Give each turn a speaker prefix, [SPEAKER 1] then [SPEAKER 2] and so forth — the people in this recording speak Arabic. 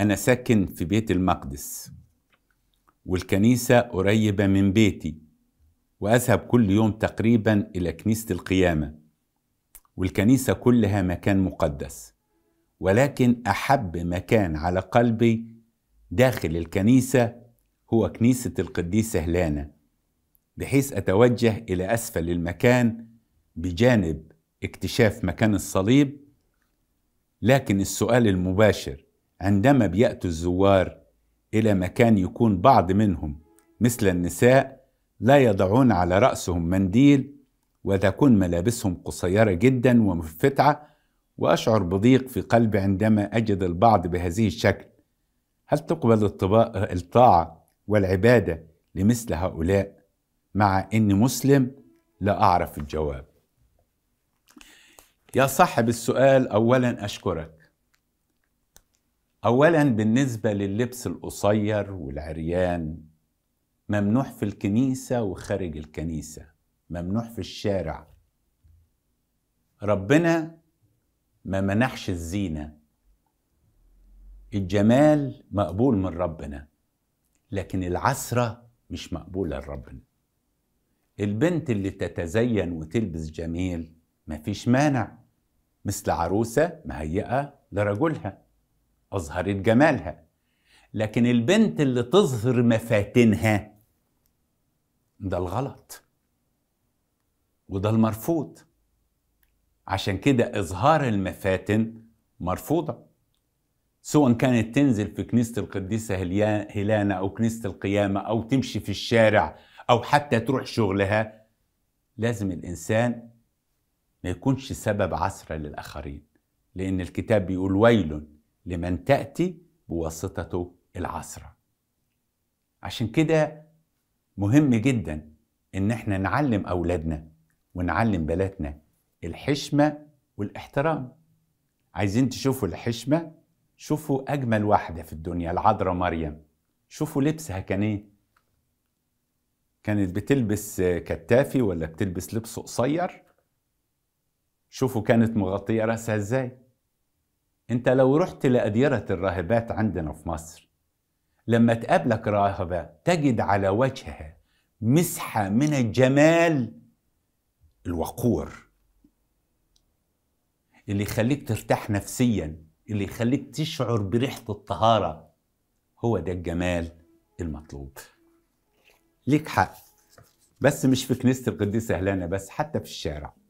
[SPEAKER 1] أنا ساكن في بيت المقدس والكنيسة قريبة من بيتي وأذهب كل يوم تقريبا إلى كنيسة القيامة والكنيسة كلها مكان مقدس ولكن أحب مكان على قلبي داخل الكنيسة هو كنيسة القديسة هلانة بحيث أتوجه إلى أسفل المكان بجانب اكتشاف مكان الصليب لكن السؤال المباشر عندما بيأتوا الزوار إلى مكان يكون بعض منهم مثل النساء لا يضعون على رأسهم منديل وتكون ملابسهم قصيرة جدا ومفتعة وأشعر بضيق في قلبي عندما أجد البعض بهذه الشكل هل تقبل الطاعة والعبادة لمثل هؤلاء مع أني مسلم لا أعرف الجواب يا صاحب السؤال أولا أشكرك اولا بالنسبه لللبس القصير والعريان ممنوع في الكنيسه وخارج الكنيسه ممنوع في الشارع ربنا ما منحش الزينه الجمال مقبول من ربنا لكن العسرة مش مقبولة لربنا البنت اللي تتزين وتلبس جميل مفيش مانع مثل عروسة مهيئة لرجلها أظهرت جمالها لكن البنت اللي تظهر مفاتنها ده الغلط وده المرفوض عشان كده إظهار المفاتن مرفوضة سواء كانت تنزل في كنيسة القديسة هلانة أو كنيسة القيامة أو تمشي في الشارع أو حتى تروح شغلها لازم الإنسان ما يكونش سبب عسرة للآخرين لأن الكتاب بيقول ويل لمن تأتي بواسطته العثرة عشان كده مهم جدا ان احنا نعلم اولادنا ونعلم بناتنا الحشمة والاحترام عايزين تشوفوا الحشمة شوفوا اجمل واحدة في الدنيا العذراء مريم شوفوا لبسها كان ايه كانت بتلبس كتافي ولا بتلبس لبس قصير شوفوا كانت مغطية رأسها ازاي انت لو رحت لأديرة الراهبات عندنا في مصر لما تقابلك راهبة تجد على وجهها مسحة من الجمال الوقور اللي يخليك ترتاح نفسيا اللي يخليك تشعر بريحة الطهارة هو ده الجمال المطلوب ليك حق بس مش في كنيسة القديسة هلانة بس حتى في الشارع